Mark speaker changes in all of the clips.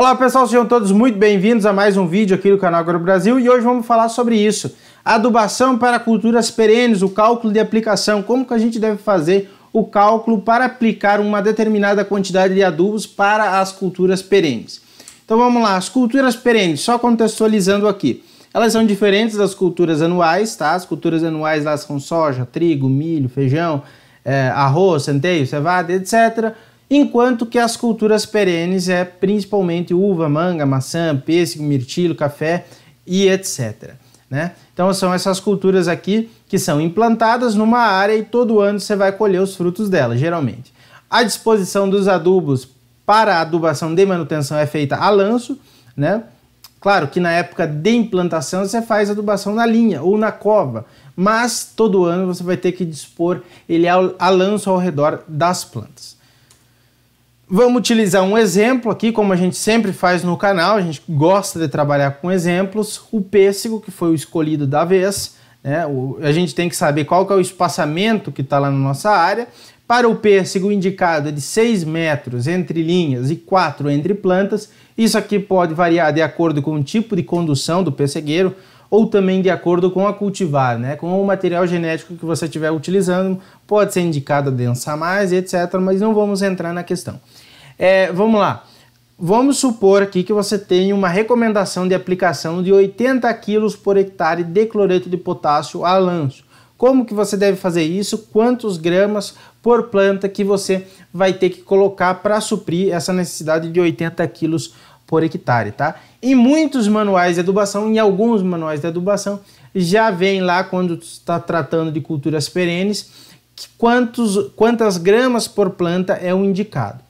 Speaker 1: Olá pessoal, sejam todos muito bem-vindos a mais um vídeo aqui do canal Agro Brasil e hoje vamos falar sobre isso. Adubação para culturas perenes, o cálculo de aplicação, como que a gente deve fazer o cálculo para aplicar uma determinada quantidade de adubos para as culturas perenes. Então vamos lá, as culturas perenes, só contextualizando aqui. Elas são diferentes das culturas anuais, tá? As culturas anuais lá são soja, trigo, milho, feijão, é, arroz, centeio, cevada, etc enquanto que as culturas perenes é principalmente uva, manga, maçã, pêssego, mirtilo, café e etc. Né? Então são essas culturas aqui que são implantadas numa área e todo ano você vai colher os frutos dela, geralmente. A disposição dos adubos para a adubação de manutenção é feita a lanço, né? Claro que na época de implantação você faz adubação na linha ou na cova, mas todo ano você vai ter que dispor ele a lanço ao redor das plantas. Vamos utilizar um exemplo aqui, como a gente sempre faz no canal, a gente gosta de trabalhar com exemplos. O pêssego, que foi o escolhido da vez, né? O, a gente tem que saber qual que é o espaçamento que está lá na nossa área. Para o pêssego indicado é de 6 metros entre linhas e 4 entre plantas. Isso aqui pode variar de acordo com o tipo de condução do pessegueiro ou também de acordo com a cultivar, né? com o material genético que você estiver utilizando, pode ser indicado adensar mais, etc., mas não vamos entrar na questão. É, vamos lá. Vamos supor aqui que você tem uma recomendação de aplicação de 80 kg por hectare de cloreto de potássio a lanço. Como que você deve fazer isso? Quantos gramas por planta que você vai ter que colocar para suprir essa necessidade de 80 quilos por hectare, tá? Em muitos manuais de adubação, em alguns manuais de adubação, já vem lá quando está tratando de culturas perenes, quantos, quantas gramas por planta é o indicado.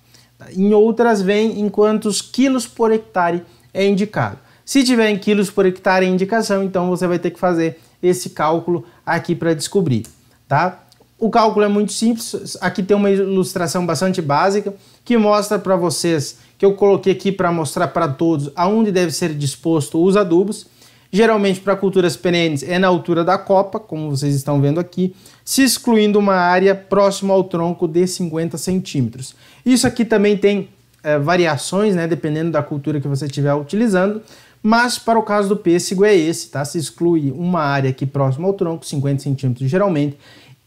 Speaker 1: Em outras vem em quantos quilos por hectare é indicado. Se tiver em quilos por hectare é indicação, então você vai ter que fazer esse cálculo aqui para descobrir, tá? O cálculo é muito simples, aqui tem uma ilustração bastante básica que mostra para vocês que eu coloquei aqui para mostrar para todos aonde deve ser disposto os adubos. Geralmente para culturas perenes é na altura da copa, como vocês estão vendo aqui, se excluindo uma área próxima ao tronco de 50 centímetros. Isso aqui também tem é, variações, né, dependendo da cultura que você estiver utilizando, mas para o caso do pêssego é esse, tá? Se exclui uma área aqui próxima ao tronco, 50 centímetros geralmente,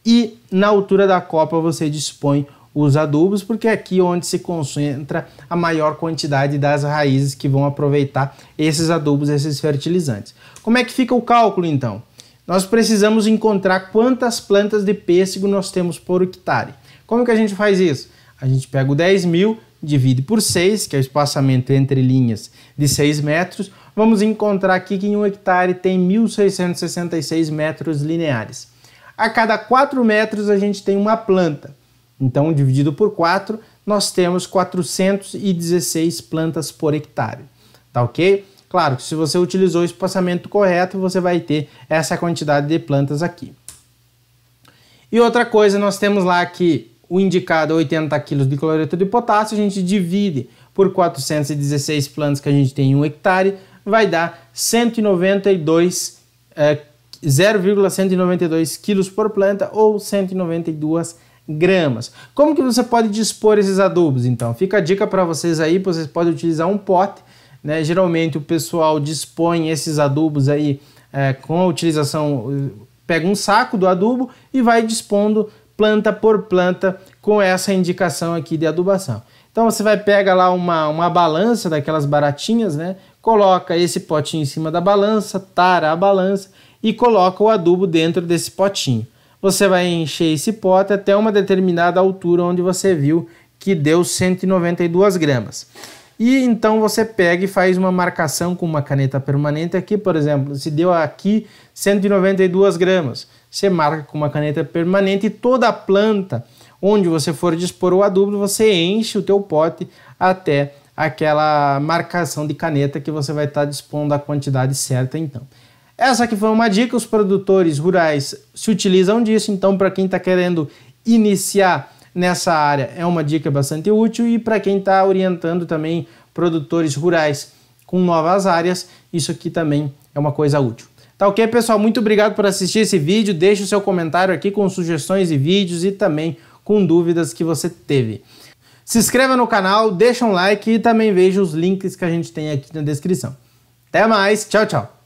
Speaker 1: e na altura da copa você dispõe os adubos, porque é aqui onde se concentra a maior quantidade das raízes que vão aproveitar esses adubos, esses fertilizantes. Como é que fica o cálculo então? Nós precisamos encontrar quantas plantas de pêssego nós temos por hectare. Como que a gente faz isso? A gente pega o 10 mil, divide por 6, que é o espaçamento entre linhas de 6 metros, vamos encontrar aqui que em um hectare tem 1.666 metros lineares. A cada 4 metros a gente tem uma planta. Então, dividido por 4, nós temos 416 plantas por hectare, tá ok? Claro que se você utilizou o espaçamento correto, você vai ter essa quantidade de plantas aqui. E outra coisa, nós temos lá que o indicado 80 é kg de cloreto de potássio, a gente divide por 416 plantas que a gente tem em 1 hectare, vai dar 192 é, 0,192 quilos por planta ou 192 kg gramas. Como que você pode dispor esses adubos? Então, fica a dica para vocês aí, vocês podem utilizar um pote, né? Geralmente o pessoal dispõe esses adubos aí é, com a utilização, eh, pega um saco do adubo e vai dispondo planta por planta com essa indicação aqui de adubação. Então você vai pega lá uma, uma balança daquelas baratinhas, né? Coloca esse potinho em cima da balança, tara a balança e coloca o adubo dentro desse potinho. Você vai encher esse pote até uma determinada altura onde você viu que deu 192 gramas. E então você pega e faz uma marcação com uma caneta permanente aqui, por exemplo, se deu aqui 192 gramas. Você marca com uma caneta permanente e toda a planta onde você for dispor o adubo, você enche o teu pote até aquela marcação de caneta que você vai estar tá dispondo a quantidade certa então. Essa aqui foi uma dica, os produtores rurais se utilizam disso, então para quem está querendo iniciar nessa área é uma dica bastante útil e para quem está orientando também produtores rurais com novas áreas, isso aqui também é uma coisa útil. Tá ok, pessoal? Muito obrigado por assistir esse vídeo. Deixe o seu comentário aqui com sugestões de vídeos e também com dúvidas que você teve. Se inscreva no canal, deixa um like e também veja os links que a gente tem aqui na descrição. Até mais, tchau, tchau!